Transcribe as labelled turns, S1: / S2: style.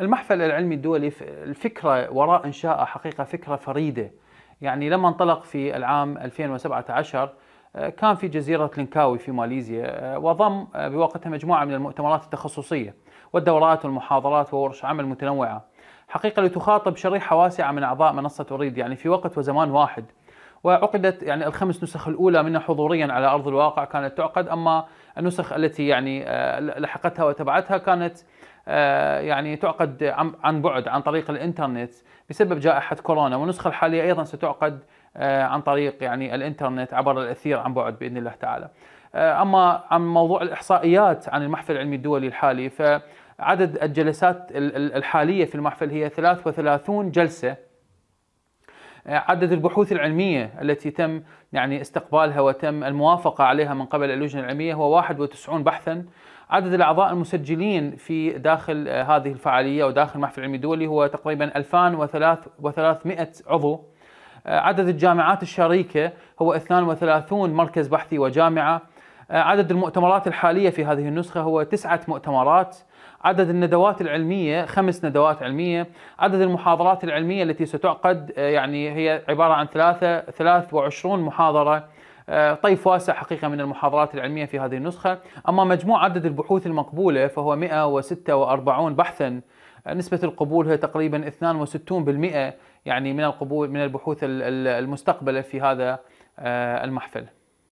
S1: المحفل العلمي الدولي الفكرة وراء إنشائه حقيقة فكرة فريدة يعني لما انطلق في العام 2017 آه، كان في جزيرة لنكاوي في ماليزيا آه، وضم آه، بوقتها مجموعة من المؤتمرات التخصصية والدورات والمحاضرات وورش عمل متنوعة حقيقة لتخاطب شريحة واسعة من أعضاء منصة أريد يعني في وقت وزمان واحد وعقدت يعني الخمس نسخ الاولى منها حضوريا على ارض الواقع كانت تعقد اما النسخ التي يعني آه، لحقتها وتبعتها كانت آه، يعني تعقد عن بعد عن طريق الانترنت بسبب جائحه كورونا والنسخه الحاليه ايضا ستعقد آه، عن طريق يعني الانترنت عبر الاثير عن بعد باذن الله تعالى. اما عن موضوع الاحصائيات عن المحفل العلمي الدولي الحالي فعدد الجلسات الحالية في المحفل هي 33 جلسة آه، عدد البحوث العلمية التي تم يعني استقبالها وتم الموافقة عليها من قبل اللجنة العلمية هو 91 بحثا عدد الأعضاء المسجلين في داخل آه، هذه الفعالية وداخل المحفل العلمي الدولي هو تقريبا 2300 عضو آه، عدد الجامعات الشريكة هو 32 مركز بحثي وجامعة آه، عدد المؤتمرات الحالية في هذه النسخة هو تسعة مؤتمرات عدد الندوات العلمية خمس ندوات علمية عدد المحاضرات العلمية التي ستعقد آه، يعني هي عبارة عن ثلاثة 23 محاضرة آه، طيف واسع حقيقة من المحاضرات العلمية في هذه النسخة أما مجموع عدد البحوث المقبولة فهو 146 بحثا نسبة القبول هي تقريبا 62% يعني من القبول من البحوث المستقبلة في هذا المحفل